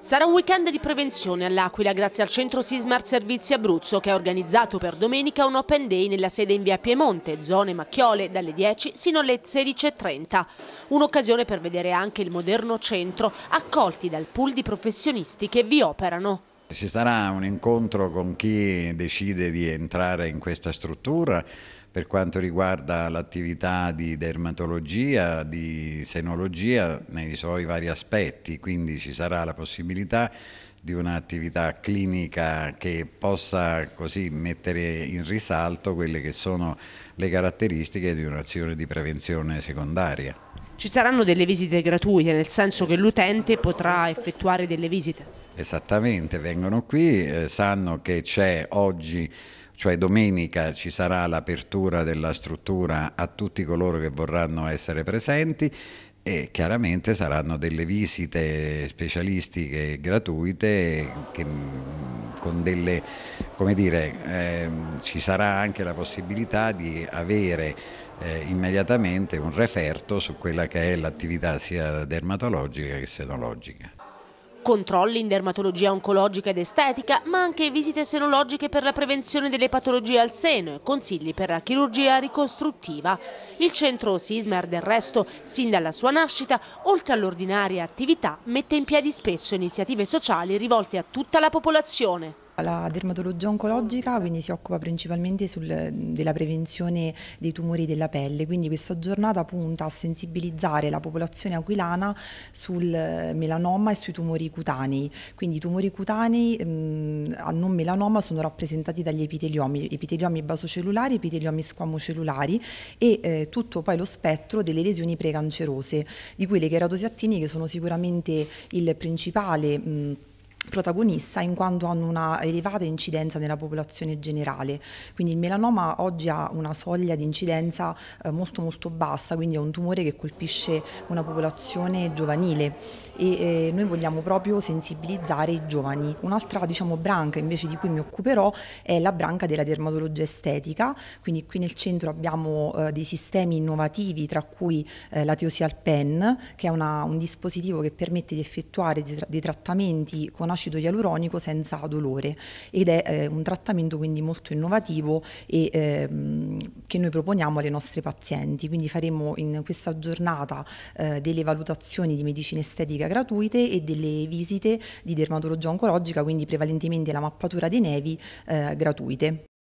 Sarà un weekend di prevenzione all'Aquila grazie al centro Sismar Servizi Abruzzo che ha organizzato per domenica un open day nella sede in via Piemonte, zone Macchiole, dalle 10 sino alle 16.30. Un'occasione per vedere anche il moderno centro, accolti dal pool di professionisti che vi operano. Ci sarà un incontro con chi decide di entrare in questa struttura per quanto riguarda l'attività di dermatologia, di senologia nei suoi vari aspetti, quindi ci sarà la possibilità di un'attività clinica che possa così mettere in risalto quelle che sono le caratteristiche di un'azione di prevenzione secondaria. Ci saranno delle visite gratuite, nel senso che l'utente potrà effettuare delle visite. Esattamente, vengono qui, eh, sanno che c'è oggi cioè domenica ci sarà l'apertura della struttura a tutti coloro che vorranno essere presenti e chiaramente saranno delle visite specialistiche gratuite che mm, con delle, come dire, eh, ci sarà anche la possibilità di avere eh, immediatamente un referto su quella che è l'attività sia dermatologica che senologica. Controlli in dermatologia oncologica ed estetica, ma anche visite senologiche per la prevenzione delle patologie al seno e consigli per la chirurgia ricostruttiva. Il centro Sismer del resto, sin dalla sua nascita, oltre all'ordinaria attività, mette in piedi spesso iniziative sociali rivolte a tutta la popolazione. La dermatologia oncologica quindi si occupa principalmente sul, della prevenzione dei tumori della pelle, quindi questa giornata punta a sensibilizzare la popolazione aquilana sul melanoma e sui tumori cutanei. Quindi i tumori cutanei mh, mm, a non melanoma sono rappresentati dagli epiteliomi, epiteliomi basocellulari, epiteliomi squamocellulari e eh, tutto poi lo spettro delle lesioni precancerose, di cui le cheratosi che sono sicuramente il principale mh, mm, protagonista in quanto hanno una elevata incidenza nella popolazione generale. Quindi il melanoma oggi ha una soglia di incidenza eh, molto molto bassa, quindi è un tumore che colpisce una popolazione giovanile e eh, noi vogliamo proprio sensibilizzare i giovani. Un'altra diciamo, branca invece di cui mi occuperò è la branca della dermatologia estetica, quindi qui nel centro abbiamo eh, dei sistemi innovativi tra cui la Teosial Pen che è una, un dispositivo che permette di effettuare dei, trattamenti con acido ialuronico senza dolore ed è eh, un trattamento quindi molto innovativo e ehm, che noi proponiamo alle nostre pazienti. Quindi faremo in questa giornata eh, delle valutazioni di medicina estetica gratuite e delle visite di dermatologia oncologica, quindi prevalentemente la mappatura dei nevi eh, gratuite.